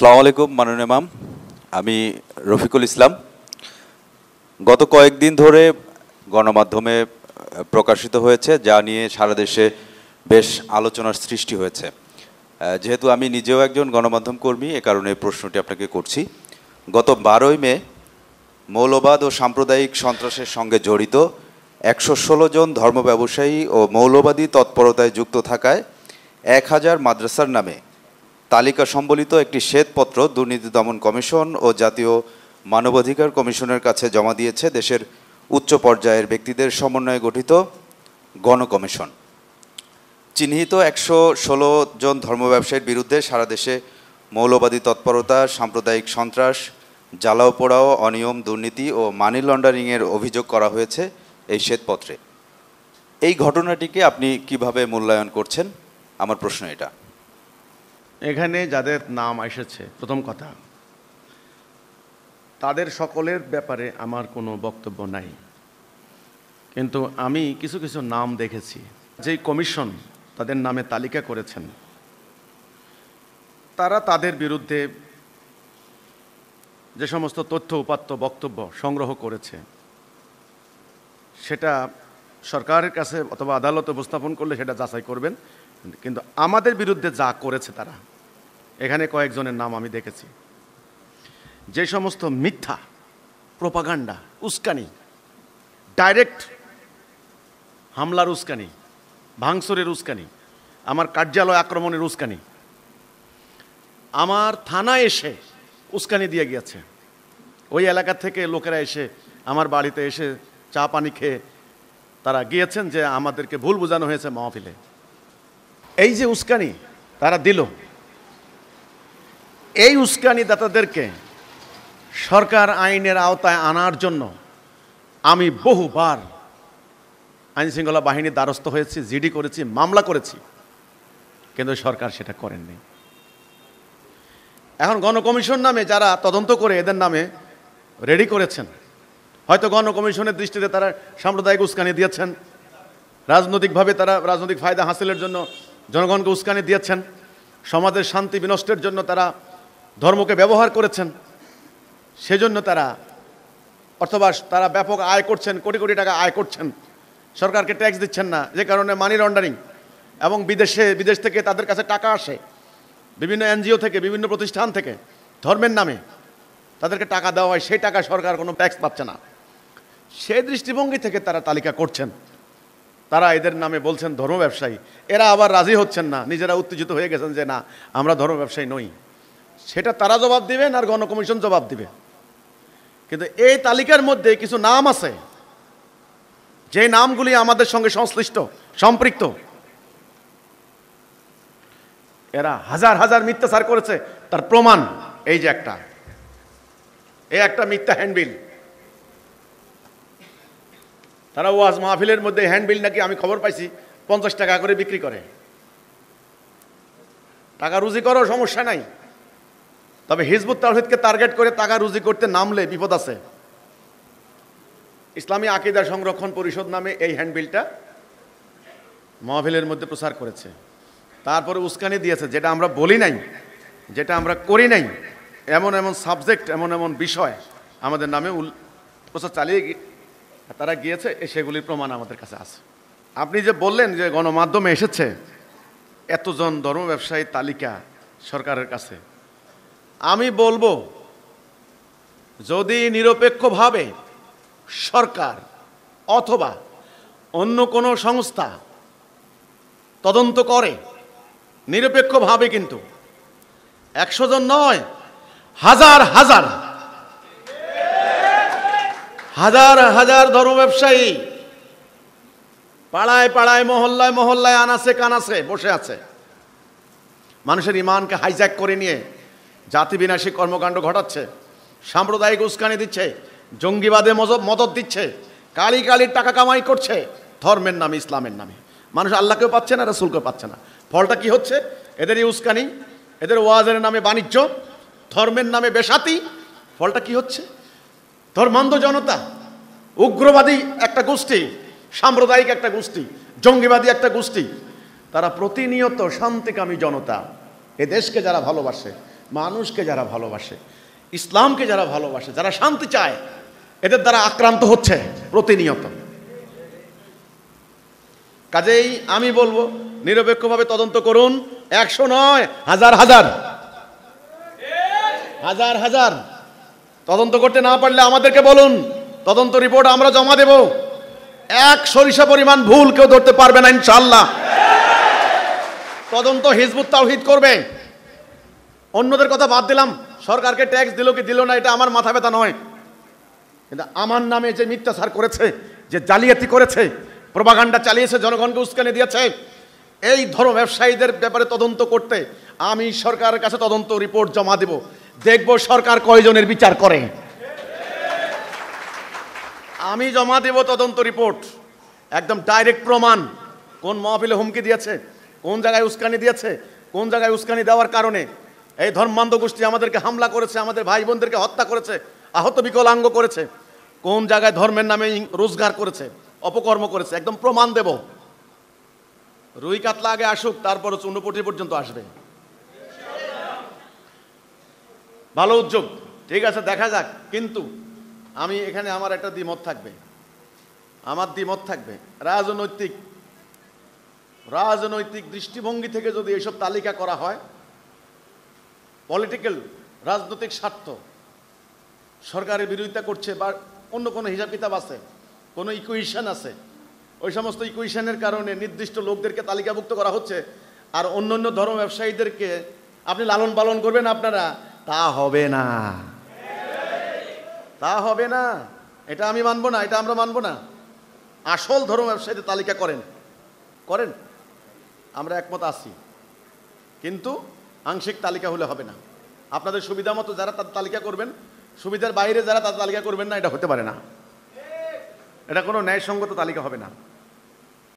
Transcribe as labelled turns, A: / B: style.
A: সালাম আলাইকুম মাননীয় ম্যাম আমি রফিকুল ইসলাম গত কয়েকদিন ধরে গণমাধ্যমে প্রকাশিত হয়েছে যা নিয়ে সারা দেশে বেশ আলোচনার সৃষ্টি হয়েছে যেহেতু আমি নিজেও একজন গণমাধ্যম কর্মী এ কারণে প্রশ্নটি আপনাকে করছি গত বারোই মে মৌলবাদ ও সাম্প্রদায়িক সন্ত্রাসের সঙ্গে জড়িত একশো ষোলো জন ধর্ম ব্যবসায়ী ও মৌলবাদী তৎপরতায় যুক্ত থাকায় এক হাজার মাদ্রাসার নামে তালিকা সম্বলিত একটি শ্বেতপত্র দুর্নীতি দমন কমিশন ও জাতীয় মানবাধিকার কমিশনের কাছে জমা দিয়েছে দেশের উচ্চ পর্যায়ের ব্যক্তিদের সমন্বয়ে গঠিত গণকমিশন চিহ্নিত একশো ষোলো জন ধর্ম ব্যবসায়ীর বিরুদ্ধে সারা দেশে মৌলবাদী তৎপরতা সাম্প্রদায়িক সন্ত্রাস জ্বালাও পোড়াও অনিয়ম দুর্নীতি ও মানি লন্ডারিংয়ের অভিযোগ করা হয়েছে এই শ্বেতপত্রে এই ঘটনাটিকে আপনি কিভাবে মূল্যায়ন করছেন আমার প্রশ্ন এটা
B: এখানে যাদের নাম এসেছে প্রথম কথা তাদের সকলের ব্যাপারে আমার কোনো বক্তব্য নাই কিন্তু আমি কিছু কিছু নাম দেখেছি যেই কমিশন তাদের নামে তালিকা করেছেন তারা তাদের বিরুদ্ধে যে সমস্ত তথ্য উপাত্ত বক্তব্য সংগ্রহ করেছে সেটা সরকারের কাছে অথবা আদালতে উপস্থাপন করলে সেটা যাচাই করবেন কিন্তু আমাদের বিরুদ্ধে যা করেছে তারা এখানে কয়েকজনের নাম আমি দেখেছি যে সমস্ত মিথ্যা প্রোপাগান্ডা উস্কানি ডাইরেক্ট হামলার উস্কানি ভাঙচুরের উস্কানি আমার কার্যালয় আক্রমণের উস্কানি আমার থানায় এসে উস্কানি দিয়ে গিয়েছে ওই এলাকা থেকে লোকেরা এসে আমার বাড়িতে এসে চা পানি খেয়ে তারা গিয়েছেন যে আমাদেরকে ভুল বোঝানো হয়েছে মাহফিলে এই যে উস্কানি তারা দিল এই উস্কানি দাতাদেরকে সরকার আইনের আওতায় আনার জন্য আমি বহুবার আইনশৃঙ্খলা বাহিনীর দ্বারস্থ হয়েছি জিডি করেছি মামলা করেছি কিন্তু সরকার সেটা করেননি এখন গণকমিশন নামে যারা তদন্ত করে এদের নামে রেডি করেছেন হয়তো গণকমিশনের দৃষ্টিতে তারা সাম্প্রদায়িক উস্কানি দিয়েছেন রাজনৈতিকভাবে তারা রাজনৈতিক ফায়দা হাসিলের জন্য জনগণকে উস্কানি দিয়েছেন সমাজের শান্তি বিনষ্টের জন্য তারা ধর্মকে ব্যবহার করেছেন সেজন্য তারা অথবা তারা ব্যাপক আয় করছেন কোটি কোটি টাকা আয় করছেন সরকারকে ট্যাক্স দিচ্ছেন না যে কারণে মানি লন্ডারিং এবং বিদেশে বিদেশ থেকে তাদের কাছে টাকা আসে বিভিন্ন এনজিও থেকে বিভিন্ন প্রতিষ্ঠান থেকে ধর্মের নামে তাদেরকে টাকা দেওয়া হয় সেই টাকা সরকার কোনো ট্যাক্স পাচ্ছে না সেই দৃষ্টিভঙ্গি থেকে তারা তালিকা করছেন তারা এদের নামে বলছেন ধর্ম ব্যবসায়ী এরা আবার রাজি হচ্ছেন না নিজেরা উত্তেজিত হয়ে গেছেন যে না আমরা ধর্ম ব্যবসায়ী নই সেটা তারা জবাব দিবে আর গণকমিশন জবাব দিবে কিন্তু এই তালিকার মধ্যে কিছু নাম আছে যে নামগুলি আমাদের সঙ্গে সংশ্লিষ্ট সম্পৃক্ত এরা হাজার হাজার মিথ্যাচার করেছে তার প্রমাণ এই যে একটা এই একটা মিথ্যা হ্যান্ডবিল তারা ওয়াজ মাহফিলের মধ্যে হ্যান্ডবিল নাকি আমি খবর পাইছি পঞ্চাশ টাকা করে বিক্রি করে টাকা রুজি করার সমস্যা নাই তবে হিজবুত তাহিদকে টার্গেট করে টাকা রুজি করতে নামলে বিপদ আছে ইসলামী আকিদার সংরক্ষণ পরিষদ নামে এই হ্যান্ডবিলটা মহাভিলের মধ্যে প্রচার করেছে তারপরে উস্কানি দিয়েছে যেটা আমরা বলি নাই যেটা আমরা করি নাই এমন এমন সাবজেক্ট এমন এমন বিষয় আমাদের নামে উল প্রচার চালিয়ে তারা গিয়েছে সেগুলির প্রমাণ আমাদের কাছে আছে আপনি যে বললেন যে গণমাধ্যমে এসেছে এতজন ধর্ম ব্যবসায়ী তালিকা সরকারের কাছে আমি বলবো যদি নিরপেক্ষভাবে সরকার অথবা অন্য কোনো সংস্থা তদন্ত করে নিরপেক্ষভাবে কিন্তু একশো জন নয় হাজার হাজার হাজার হাজার ধর্ম ব্যবসায়ী পাড়ায় পাড়ায় মহল্লায় মহল্লায় আনাসে কানাসে বসে আছে মানুষের ইমানকে হাইজ্যাক করে নিয়ে জাতি বিনাশী কর্মকাণ্ড ঘটাচ্ছে সাম্প্রদায়িক উস্কানি দিচ্ছে জঙ্গিবাদে মদত দিচ্ছে কালি কালির টাকা কামাই করছে ধর্মের নামে ইসলামের নামে মানুষ আল্লাহকেও পাচ্ছে না রসুলকেও পাচ্ছে না ফলটা কি হচ্ছে এদের উস্কানি এদের ওয়াজের নামে বাণিজ্য ধর্মের নামে বেসাতি ফলটা কি হচ্ছে ধর্মান্ধ জনতা উগ্রবাদী একটা গোষ্ঠী সাম্প্রদায়িক একটা গোষ্ঠী জঙ্গিবাদী একটা গোষ্ঠী তারা প্রতিনিয়ত শান্তিকামী জনতা এ দেশকে যারা ভালোবাসে মানুষকে যারা ভালোবাসে ইসলামকে যারা ভালোবাসে যারা শান্তি চায় এদের দ্বারা আক্রান্ত হচ্ছে প্রতিনিয়ত কাজেই আমি বলবো নিরপেক্ষভাবে তদন্ত করুন একশো নয় হাজার হাজার হাজার হাজার তদন্ত করতে না পারলে আমাদেরকে বলুন তদন্ত রিপোর্ট আমরা জমা দেব এক সরিষা পরিমাণ ভুল কেউ ধরতে পারবে না ইনশাল্লাহ তদন্ত হিজবুত তাওহিদ করবে অন্যদের কথা বাদ দিলাম সরকারকে ট্যাক্স দিল কি দিল না এটা আমার মাথা ব্যথা নয় কিন্তু আমার নামে যে মিথ্যাচার করেছে যে জালিয়াতি করেছে প্রবাগান্ডা চালিয়েছে জনগণকে উস্কানি দিয়েছে এই ধরো ব্যবসায়ীদের ব্যাপারে তদন্ত করতে আমি সরকারের কাছে তদন্ত রিপোর্ট জমা দেব দেখব সরকার কয়জনের বিচার করে আমি জমা দেব তদন্ত রিপোর্ট একদম ডাইরেক্ট প্রমাণ কোন মহাবিলে হুমকি দিয়েছে কোন জায়গায় উস্কানি দিয়েছে কোন জায়গায় উস্কানি দেওয়ার কারণে এই ধর্মান্ধ গোষ্ঠী আমাদেরকে হামলা করেছে আমাদের ভাই বোনদেরকে হত্যা করেছে আহত বিকলাঙ্গ করেছে কোন জায়গায় ধর্মের নামে রোজগার করেছে অপকর্ম করেছে একদম প্রমাণ দেব রুই কাতলা আগে আসুক তারপর চুন্ডপটি পর্যন্ত আসবে ভালো উদ্যোগ ঠিক আছে দেখা যাক কিন্তু আমি এখানে আমার একটা দ্বিমত থাকবে আমার দ্বিমত থাকবে রাজনৈতিক রাজনৈতিক দৃষ্টিভঙ্গি থেকে যদি এইসব তালিকা করা হয় পলিটিক্যাল রাজনৈতিক স্বার্থ সরকারের বিরোধিতা করছে বা অন্য কোনো হিসাব কিতাব আছে কোনো ইকুয়েশন আছে ওই সমস্ত ইকুয়েশনের কারণে নির্দিষ্ট লোকদেরকে তালিকাভুক্ত করা হচ্ছে আর অন্য অন্য ধর্ম ব্যবসায়ীদেরকে আপনি লালন পালন করবেন আপনারা তা হবে না তা হবে না এটা আমি মানবো না এটা আমরা মানবো না আসল ধর্ম ব্যবসায়ীদের তালিকা করেন করেন আমরা একমত আছি কিন্তু আংশিক তালিকা হলে হবে না আপনাদের সুবিধা মতো যারা তার তালিকা করবেন সুবিধার বাইরে যারা তার তালিকা করবেন না এটা হতে পারে না এটা কোনো ন্যায়সঙ্গত তালিকা হবে না